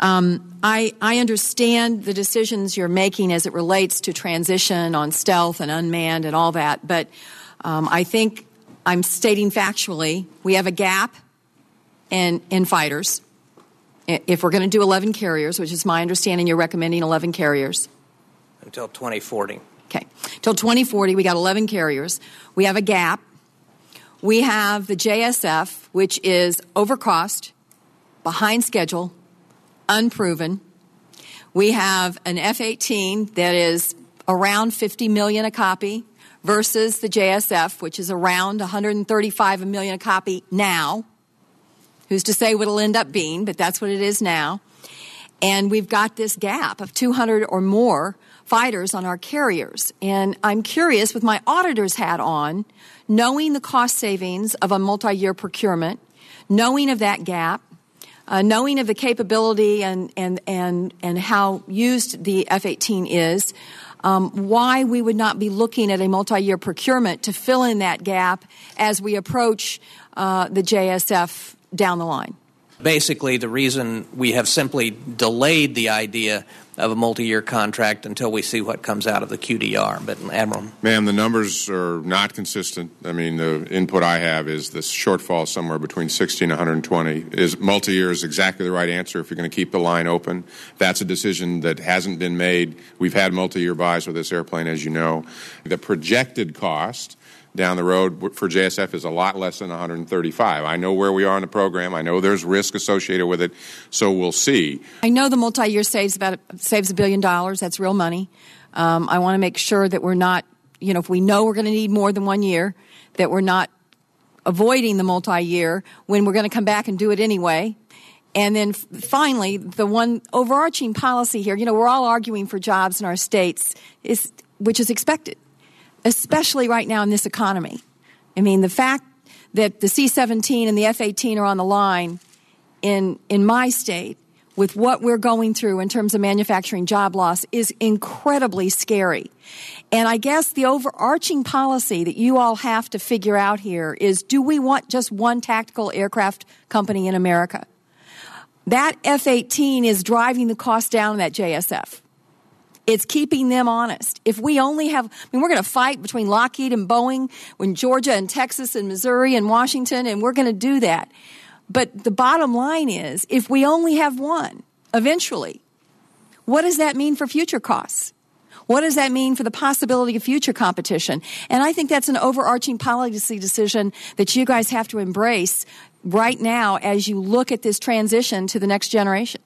Um, I, I understand the decisions you're making as it relates to transition on stealth and unmanned and all that, but um, I think I'm stating factually we have a gap in, in fighters. If we're going to do 11 carriers, which is my understanding, you're recommending 11 carriers. Until 2040. Okay. Till 2040, we got 11 carriers. We have a gap. We have the JSF, which is overcost, behind schedule, unproven. We have an F 18 that is around 50 million a copy versus the JSF, which is around 135 million a copy now. Who's to say what it'll end up being, but that's what it is now. And we've got this gap of 200 or more fighters on our carriers. And I'm curious, with my auditor's hat on, knowing the cost savings of a multi year procurement, knowing of that gap, uh, knowing of the capability and, and, and, and how used the F 18 is, um, why we would not be looking at a multi year procurement to fill in that gap as we approach uh, the JSF down the line. Basically, the reason we have simply delayed the idea of a multi-year contract until we see what comes out of the QDR. But Admiral, ma'am, the numbers are not consistent. I mean, the input I have is this shortfall somewhere between 60 and 120 is multi-year is exactly the right answer if you're going to keep the line open. That's a decision that hasn't been made. We've had multi-year buys with this airplane, as you know. The projected cost down the road for JSF is a lot less than 135. I know where we are in the program. I know there's risk associated with it, so we'll see. I know the multi-year saves about saves a billion dollars. That's real money. Um, I want to make sure that we're not, you know, if we know we're going to need more than one year, that we're not avoiding the multi-year when we're going to come back and do it anyway. And then finally, the one overarching policy here, you know, we're all arguing for jobs in our states, is, which is expected especially right now in this economy. I mean, the fact that the C 17 and the F 18 are on the line in, in my state with what we're going through in terms of manufacturing job loss is incredibly scary. And I guess the overarching policy that you all have to figure out here is do we want just one tactical aircraft company in America? That F 18 is driving the cost down in that JSF. It's keeping them honest. If we only have, I mean, we're going to fight between Lockheed and Boeing, when Georgia and Texas and Missouri and Washington, and we're going to do that. But the bottom line is, if we only have one, eventually, what does that mean for future costs? What does that mean for the possibility of future competition? And I think that's an overarching policy decision that you guys have to embrace right now as you look at this transition to the next generation.